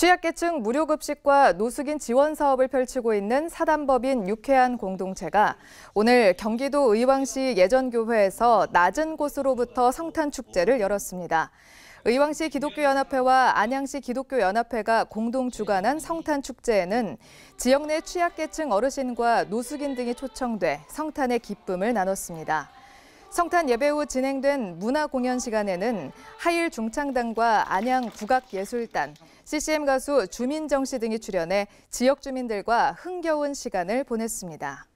취약계층 무료급식과 노숙인 지원 사업을 펼치고 있는 사단법인 육회안 공동체가 오늘 경기도 의왕시 예전교회에서 낮은 곳으로부터 성탄축제를 열었습니다. 의왕시 기독교연합회와 안양시 기독교연합회가 공동 주관한 성탄축제에는 지역 내 취약계층 어르신과 노숙인 등이 초청돼 성탄의 기쁨을 나눴습니다. 성탄 예배 후 진행된 문화공연 시간에는 하일 중창단과 안양 국악예술단, CCM 가수 주민정 씨 등이 출연해 지역 주민들과 흥겨운 시간을 보냈습니다.